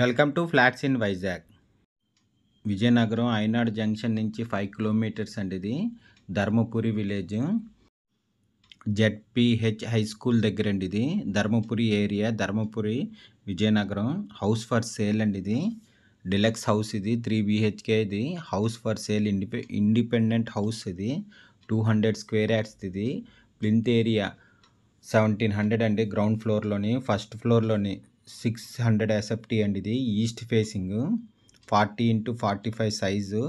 welcome to flats in Vizag Vizianagaram Ainadu junction నుంచి five kilometres అండి ఇది Dharmapuri village ZPH high school దగ్గర అండి ఇది Dharmapuri area Dharmapuri Vizianagaram house for sale అండి ఇది డిలక్స్ హౌస్ ఇది త్రీ బిహెచ్కే ఇది హౌస్ ఫర్ సేల్ ఇండిపె ఇండిపెండెంట్ హౌస్ ఇది టూ హండ్రెడ్ స్క్వేర్ యార్డ్స్ ఇది ప్లింత్ ఏరియా సెవెంటీన్ హండ్రెడ్ అండి గ్రౌండ్ ఫ్లోర్లోని ఫస్ట్ ఫ్లోర్లోని సిక్స్ హండ్రెడ్ ఎస్ఎఫ్టీ అండి ఇది east facing forty into forty five size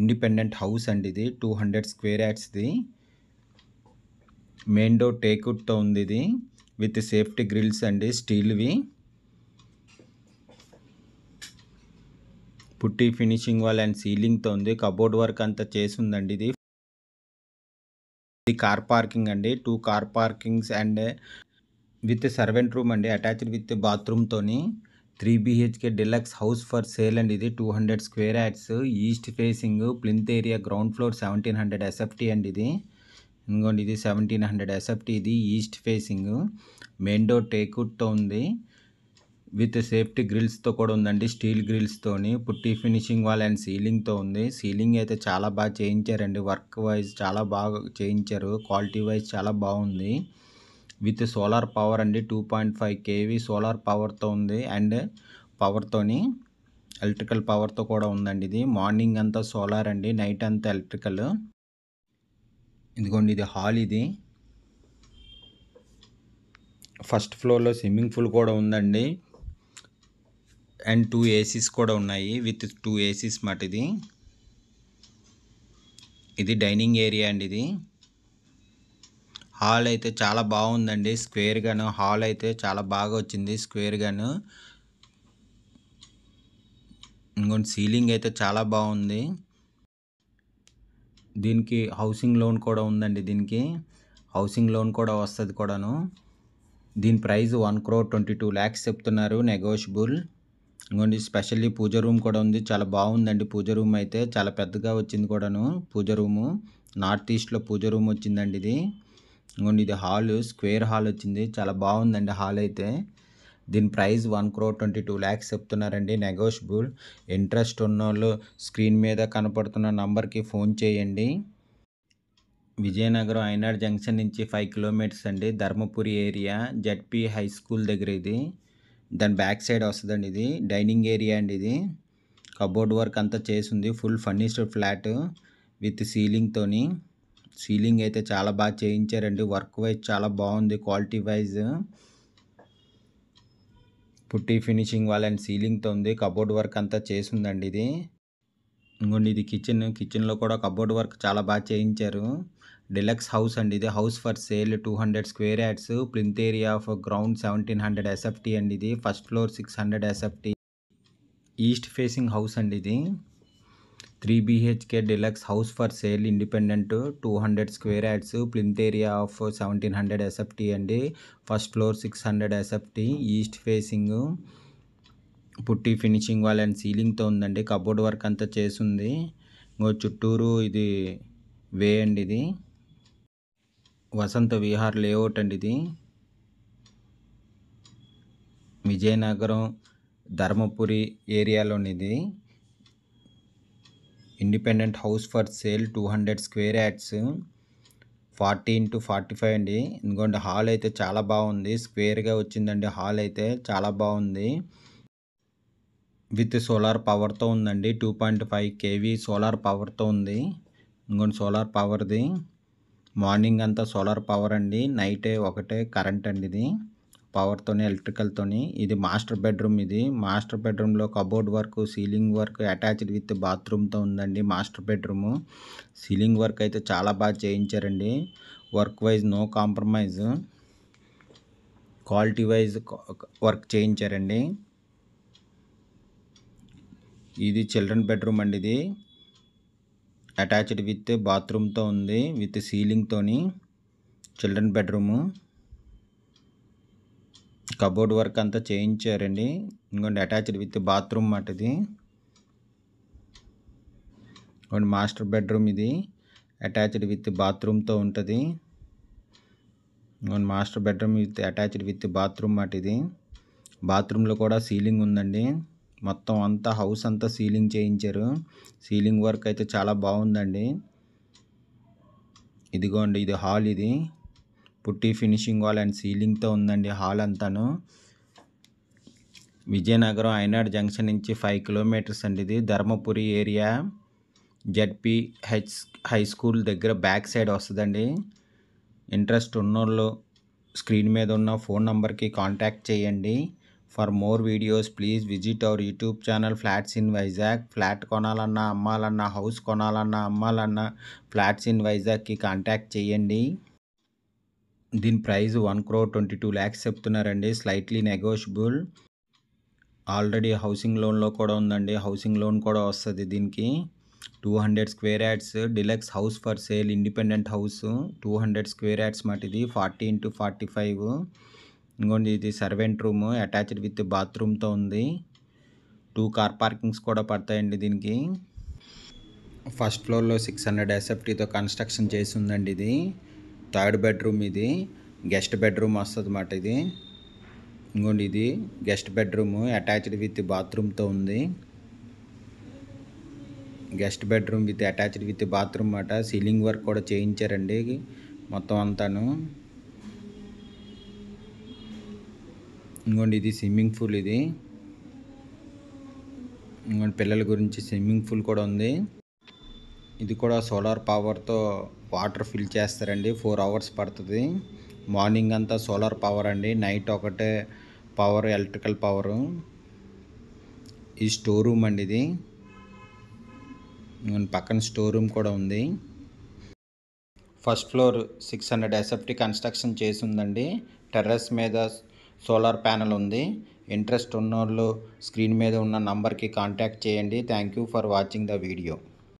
independent house అండి ఇది టూ హండ్రెడ్ స్క్వేర్ యాడ్స్ది మెయిన్ డోర్ టేక్వుడ్తో ఉంది ఇది విత్ సేఫ్టీ గ్రిల్స్ అండి స్టీల్వి పుట్టి ఫినిషింగ్ వాల్ అండ్ సీలింగ్తో ఉంది కబోర్డ్ వర్క్ అంతా ఉందండి ఇది ఇది కార్ పార్కింగ్ అండి two car parkings and with servant room అండి అటాచ్డ్ విత్ బాత్రూమ్తోని three BHK deluxe house for sale అండి ఇది two hundred square yards east facing plinth area ground floor seventeen hundred SFT అండి ఇది ఇంకోండి ఇది సెవెంటీన్ హండ్రెడ్ ఎస్ఎఫ్టీ ఇది east facing main door టేక్వుడ్తో ఉంది విత్ సేఫ్టీ గ్రిల్స్తో కూడా ఉందండి స్టీల్ గ్రిల్స్తోని పుట్టి ఫినిషింగ్ వాల్ అండ్ సీలింగ్తో ఉంది సీలింగ్ అయితే చాలా బాగా చేయించారండి వర్క్ వైజ్ చాలా బాగా చేయించారు క్వాలిటీ వైజ్ చాలా బాగుంది విత్ సోలార్ పవర్ అండి two point five KV solar పవర్తో ఉంది అండ్ పవర్తోని ఎలక్ట్రికల్ పవర్తో కూడా ఉందండి ఇది మార్నింగ్ అంతా సోలార్ అండి నైట్ అంతా ఎలక్ట్రికల్ ఇదిగోండి ఇది హాల్ ఇది ఫస్ట్ ఫ్లోర్లో స్విమ్మింగ్ పూల్ కూడా ఉందండి అండ్ టూ ఏసీస్ కూడా ఉన్నాయి విత్ టూ ఏసీస్ మాట ఇది ఇది డైనింగ్ ఏరియా అండి ఇది హాల్ అయితే చాలా బాగుందండి స్క్వేర్గాను హాల్ అయితే చాలా బాగా వచ్చింది స్క్వేర్గాను ఇంకోటి సీలింగ్ అయితే చాలా బాగుంది దీనికి హౌసింగ్ లోన్ కూడా ఉందండి దీనికి హౌసింగ్ లోన్ కూడా వస్తుంది కూడాను దీని price one crore twenty two lakhs చెప్తున్నారు నెగోషియబుల్ ఇంకోండి స్పెషల్లీ పూజ రూమ్ కూడా ఉంది చాలా బాగుందండి పూజ రూమ్ అయితే చాలా పెద్దగా వచ్చింది కూడాను పూజ రూము నార్త్ ఈస్ట్లో పూజ రూమ్ వచ్చిందండి ఇది ఇంకోండి ఇది హాల్ స్క్వేర్ హాల్ వచ్చింది చాలా బాగుందండి హాల్ అయితే దీని price one crore twenty two lakhs చెప్తున్నారండి నెగోషియబుల్ ఇంట్రెస్ట్ ఉన్న వాళ్ళు స్క్రీన్ మీద కనపడుతున్న నంబర్కి ఫోన్ చేయండి విజయనగరం అయినాడ్ జంక్షన్ నుంచి ఫైవ్ కిలోమీటర్స్ అండి Dharmapuri area ZP high school దగ్గర ఇది దాని బ్యాక్ సైడ్ వస్తుందండి ఇది డైనింగ్ ఏరియా అండి ఇది కబోర్డ్ వర్క్ అంతా చేసింది ఫుల్ ఫర్నిష్డ్ ఫ్లాట్ విత్ సీలింగ్తోని సీలింగ్ అయితే చాలా బాగా చేయించారండి వర్క్ వైజ్ చాలా బాగుంది quality wise putty finishing wall and సీలింగ్తో ఉంది కబోర్డ్ వర్క్ అంతా చేసిందండి ఇది ఇంకోండి ఇది కిచెన్ కిచెన్లో కూడా కబోర్డ్ వర్క్ చాలా బాగా చేయించారు డిలక్స్ హౌస్ అండి ఇది house for sale two hundred square yards plinth area of ground seventeen hundred SFT అండి ఇది first floor six hundred SFT east facing house అండి ఇది three BHK deluxe house for sale independent two hundred square yards plinth area of seventeen hundred SFT అండి first floor six hundred SFT east facing putty finishing wall and సీలింగ్తో ఉందండి cupboard work అంతా చేసింది ఇంకో చుట్టూరు ఇది వే అండి ఇది వసంత విహార్ లేఅవుట్ అండి ఇది విజయనగరం ధర్మపురి ఏరియాలోనిది independent house for sale two hundred square yards forty into forty five అండి ఎందుకంటే హాల్ అయితే చాలా బాగుంది స్క్వేర్గా వచ్చిందండి హాల్ అయితే చాలా బాగుంది విత్ సోలార్ పవర్తో ఉందండి two point five KV solar పవర్తో ఉంది ఇంకోండి సోలార్ పవర్ది మార్నింగ్ అంతా సోలార్ పవర్ అండి నైటే ఒకటే కరెంట్ అండి ఇది పవర్తోని ఎలక్ట్రికల్తోని ఇది మాస్టర్ బెడ్రూమ్ ఇది మాస్టర్ బెడ్రూమ్లో cupboard work ceiling work attached with బాత్రూమ్తో ఉందండి మాస్టర్ బెడ్రూము సీలింగ్ వర్క్ అయితే చాలా బాగా చేయించారండి work wise no compromise quality wise work చేయించారండి ఇది చిల్డ్రన్ బెడ్రూమ్ అండి ఇది అటాచ్డ్ విత్ బాత్రూమ్తో ఉంది విత్ సీలింగ్తోని చిల్డ్రన్ బెడ్రూము కబోర్డ్ వర్క్ అంతా చేయించారండి ఇంకోండి అటాచ్డ్ విత్ బాత్రూమ్ మాట ఇది ఇంకోండి మాస్టర్ బెడ్రూమ్ ఇది అటాచ్డ్ విత్ బాత్రూమ్తో ఉంటుంది ఇంకోండి master bedroom with attached with bathroom మాట ఇది బాత్రూంలో కూడా సీలింగ్ ఉందండి మొత్తం అంతా హౌస్ అంతా సీలింగ్ చేయించారు సీలింగ్ వర్క్ అయితే చాలా బాగుందండి ఇదిగోండి ఇది హాల్ ఇది పుట్టి ఫినిషింగ్ వాల్ అండ్ సీలింగ్తో ఉందండి హాల్ అంతాను విజయనగరం ఐనాడ్ జంక్షన్ నుంచి ఫైవ్ కిలోమీటర్స్ అండి ఇది Dharmapuri area ZP H high school దగ్గర బ్యాక్ సైడ్ వస్తుందండి ఇంట్రెస్ట్ ఉన్నోళ్ళు స్క్రీన్ మీద ఉన్న ఫోన్ నంబర్కి కాంటాక్ట్ చేయండి for more videos please visit our YouTube channel flats in Vizag flat కొనాలన్నా అమ్మాలన్నా హౌస్ కొనాలన్నా అమ్మాలన్నా ఫ్లాట్స్ ఇన్ వైజాగ్కి కాంటాక్ట్ చేయండి దీని price one crore twenty two lakhs చెప్తున్నారండి స్లైట్లీ నెగోషియబుల్ ఆల్రెడీ హౌసింగ్ లోన్లో కూడా ఉందండి హౌసింగ్ లోన్ కూడా వస్తుంది దీనికి two hundred square yards deluxe house for sale independent house two hundred square yards మాట ఇది ఫార్టీ ఇంటూ ఫార్టీ ఫైవ్ ఇంకోటి ఇది సర్వెంట్ రూమ్ అటాచ్డ్ విత్ బాత్రూమ్తో ఉంది టూ కార్ పార్కింగ్స్ కూడా పడతాయండి దీనికి ఫస్ట్ ఫ్లోర్లో సిక్స్ హండ్రెడ్ ఎస్ఎఫ్టీతో కన్స్ట్రక్షన్ చేసి ఉందండి ఇది థర్డ్ బెడ్రూమ్ ఇది గెస్ట్ బెడ్రూమ్ వస్తుంది అన్నమాట ఇది ఇంకోండి ఇది గెస్ట్ బెడ్రూమ్ అటాచ్డ్ విత్ బాత్రూమ్తో ఉంది guest bedroom with attached with bathroom అన్నమాట సీలింగ్ వర్క్ కూడా చేయించారండి మొత్తం అంతాను ఇంకోండి ఇది స్విమ్మింగ్ పూల్ ఇది ఇంకోండి పిల్లల గురించి స్విమ్మింగ్ పూల్ కూడా ఉంది ఇది కూడా సోలార్ పవర్తో వాటర్ ఫిల్ చేస్తారండి ఫోర్ అవర్స్ పడుతుంది మార్నింగ్ అంతా సోలార్ పవర్ అండి నైట్ ఒకటే పవర్ ఎలక్ట్రికల్ పవరు ఈ స్టోర్ రూమ్ అండి ఇది పక్కన స్టోర్ రూమ్ కూడా ఉంది first floor six hundred SFT construction చేసి ఉందండి టెర్రస్ మీద సోలార్ ప్యానెల్ ఉంది ఇంట్రెస్ట్ ఉన్నోళ్ళు స్క్రీన్ మీద ఉన్న నంబర్కి కాంటాక్ట్ చేయండి thank you for watching the video